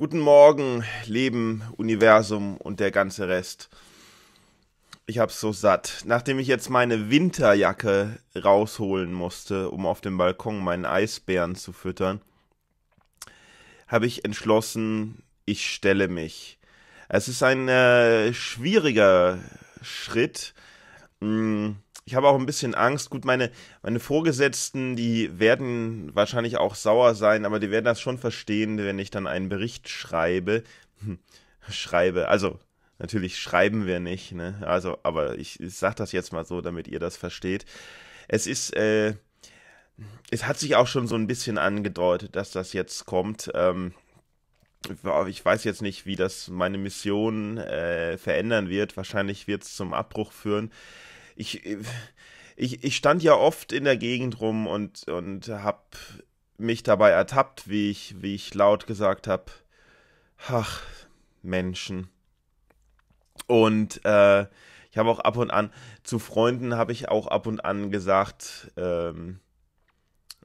Guten Morgen, Leben, Universum und der ganze Rest. Ich hab's so satt. Nachdem ich jetzt meine Winterjacke rausholen musste, um auf dem Balkon meinen Eisbären zu füttern, habe ich entschlossen, ich stelle mich. Es ist ein äh, schwieriger Schritt. Mh, hm, ich habe auch ein bisschen Angst. Gut, meine, meine Vorgesetzten, die werden wahrscheinlich auch sauer sein, aber die werden das schon verstehen, wenn ich dann einen Bericht schreibe. Hm, schreibe, also natürlich schreiben wir nicht, ne? Also, aber ich, ich sage das jetzt mal so, damit ihr das versteht. Es ist, äh, es hat sich auch schon so ein bisschen angedeutet, dass das jetzt kommt. Ähm, ich weiß jetzt nicht, wie das meine Mission äh, verändern wird. Wahrscheinlich wird es zum Abbruch führen ich, ich, ich stand ja oft in der Gegend rum und, und habe mich dabei ertappt, wie ich, wie ich laut gesagt habe, ach, Menschen. Und äh, ich habe auch ab und an, zu Freunden habe ich auch ab und an gesagt, ähm,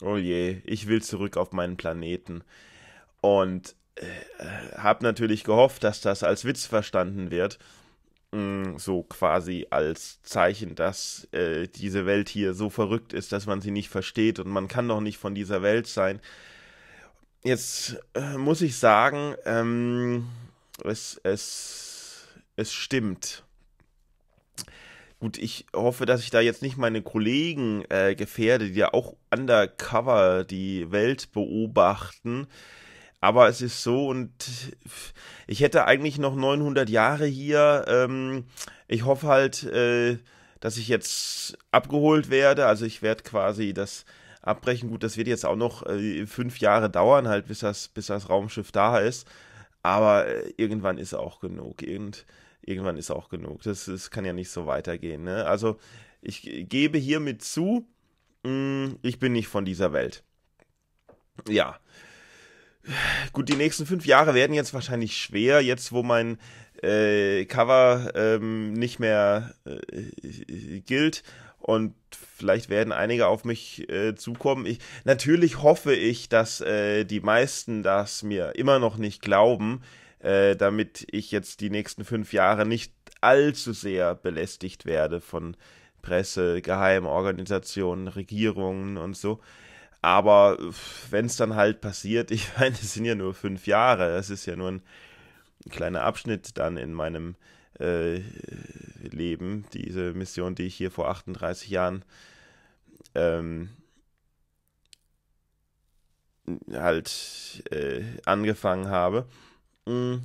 oh je, ich will zurück auf meinen Planeten. Und äh, habe natürlich gehofft, dass das als Witz verstanden wird so quasi als Zeichen, dass äh, diese Welt hier so verrückt ist, dass man sie nicht versteht und man kann doch nicht von dieser Welt sein. Jetzt äh, muss ich sagen, ähm, es, es, es stimmt. Gut, ich hoffe, dass ich da jetzt nicht meine Kollegen äh, gefährde, die ja auch undercover die Welt beobachten. Aber es ist so und ich hätte eigentlich noch 900 Jahre hier. Ähm, ich hoffe halt, äh, dass ich jetzt abgeholt werde. Also ich werde quasi das abbrechen. Gut, das wird jetzt auch noch äh, fünf Jahre dauern, halt, bis das, bis das Raumschiff da ist. Aber äh, irgendwann ist auch genug. Irgend, irgendwann ist auch genug. Das, das kann ja nicht so weitergehen. Ne? Also ich gebe hiermit zu, mh, mm, ich bin nicht von dieser Welt. Ja. Gut, die nächsten fünf Jahre werden jetzt wahrscheinlich schwer, jetzt wo mein äh, Cover ähm, nicht mehr äh, gilt und vielleicht werden einige auf mich äh, zukommen. Ich, natürlich hoffe ich, dass äh, die meisten das mir immer noch nicht glauben, äh, damit ich jetzt die nächsten fünf Jahre nicht allzu sehr belästigt werde von Presse, Geheimorganisationen, Regierungen und so. Aber wenn es dann halt passiert, ich meine, es sind ja nur fünf Jahre, es ist ja nur ein kleiner Abschnitt dann in meinem äh, Leben, diese Mission, die ich hier vor 38 Jahren ähm, halt äh, angefangen habe. Mhm.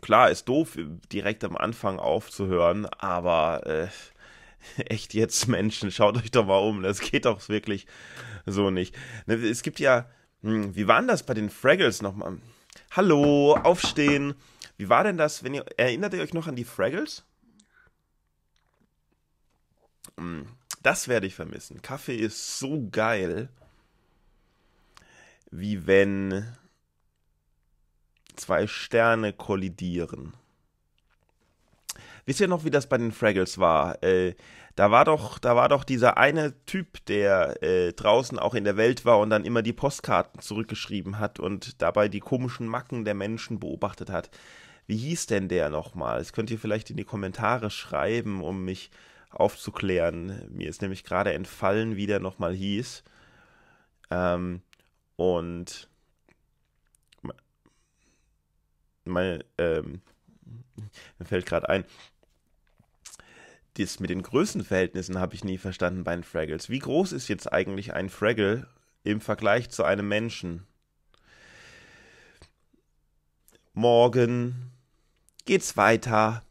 Klar, ist doof, direkt am Anfang aufzuhören, aber äh, echt jetzt Menschen, schaut euch doch mal um, das geht doch wirklich so nicht. Ne, es gibt ja, hm, wie waren das bei den Fraggles nochmal? Hallo, aufstehen. Wie war denn das, wenn ihr, erinnert ihr euch noch an die Fraggles? Hm, das werde ich vermissen. Kaffee ist so geil, wie wenn zwei Sterne kollidieren. Wisst ihr noch, wie das bei den Fraggles war? Äh, da war doch, da war doch dieser eine Typ, der äh, draußen auch in der Welt war und dann immer die Postkarten zurückgeschrieben hat und dabei die komischen Macken der Menschen beobachtet hat. Wie hieß denn der nochmal? Das könnt ihr vielleicht in die Kommentare schreiben, um mich aufzuklären. Mir ist nämlich gerade entfallen, wie der nochmal hieß. Ähm, und meine, ähm, mir fällt gerade ein, das mit den Größenverhältnissen habe ich nie verstanden bei den Fraggles. Wie groß ist jetzt eigentlich ein Fraggle im Vergleich zu einem Menschen? Morgen geht's weiter.